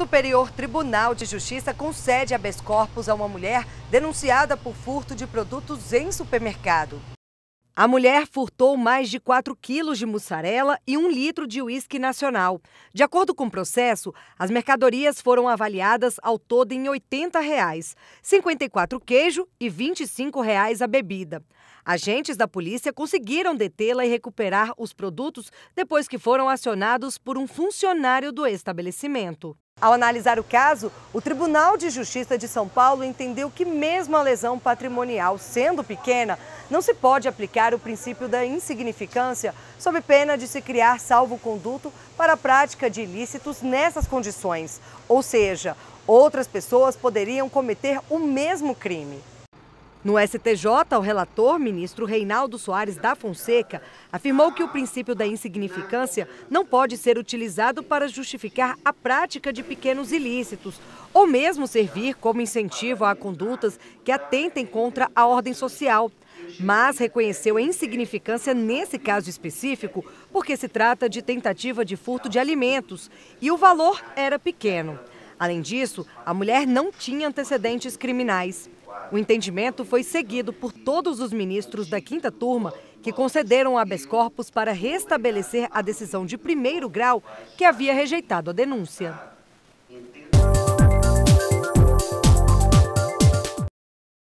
Superior Tribunal de Justiça concede habeas corpus a uma mulher denunciada por furto de produtos em supermercado. A mulher furtou mais de 4 quilos de mussarela e 1 litro de uísque nacional. De acordo com o processo, as mercadorias foram avaliadas ao todo em R$ 80, reais, 54 queijo e R$ 25 reais a bebida. Agentes da polícia conseguiram detê-la e recuperar os produtos depois que foram acionados por um funcionário do estabelecimento. Ao analisar o caso, o Tribunal de Justiça de São Paulo entendeu que, mesmo a lesão patrimonial sendo pequena, não se pode aplicar o princípio da insignificância sob pena de se criar salvo-conduto para a prática de ilícitos nessas condições. Ou seja, outras pessoas poderiam cometer o mesmo crime. No STJ, o relator, ministro Reinaldo Soares da Fonseca, afirmou que o princípio da insignificância não pode ser utilizado para justificar a prática de pequenos ilícitos ou mesmo servir como incentivo a condutas que atentem contra a ordem social. Mas reconheceu a insignificância nesse caso específico, porque se trata de tentativa de furto de alimentos e o valor era pequeno. Além disso, a mulher não tinha antecedentes criminais. O entendimento foi seguido por todos os ministros da quinta turma, que concederam habeas corpus para restabelecer a decisão de primeiro grau que havia rejeitado a denúncia.